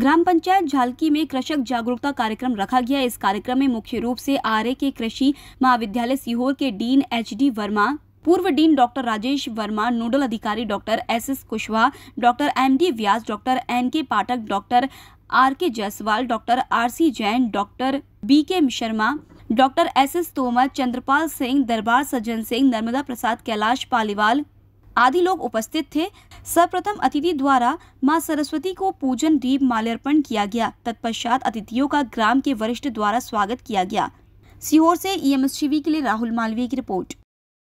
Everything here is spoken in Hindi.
ग्राम पंचायत झालकी में कृषक जागरूकता कार्यक्रम रखा गया इस कार्यक्रम में मुख्य रूप से आर के कृषि महाविद्यालय सीहोर के डीन एच डी वर्मा पूर्व dean doctor Rajesh Verma nodal अधिकारी doctor S S Kushwaha doctor M D Vyas doctor N K Pathak doctor R K Jaiswal doctor R C Jain doctor B K Sharma doctor S S Tomar Chandrapal Singh Darbar Sajjan Singh Narmada प्रसाद कैलाश पालीवाल आदि लोग उपस्थित थे सर्वप्रथम अतिथि द्वारा मां सरस्वती को पूजन दीप माल्यार्पण किया गया तत्पश्चात अतिथियों का ग्राम के वरिष्ठ द्वारा स्वागत किया गया सीहोर से ई e एम के लिए राहुल मालवीय की रिपोर्ट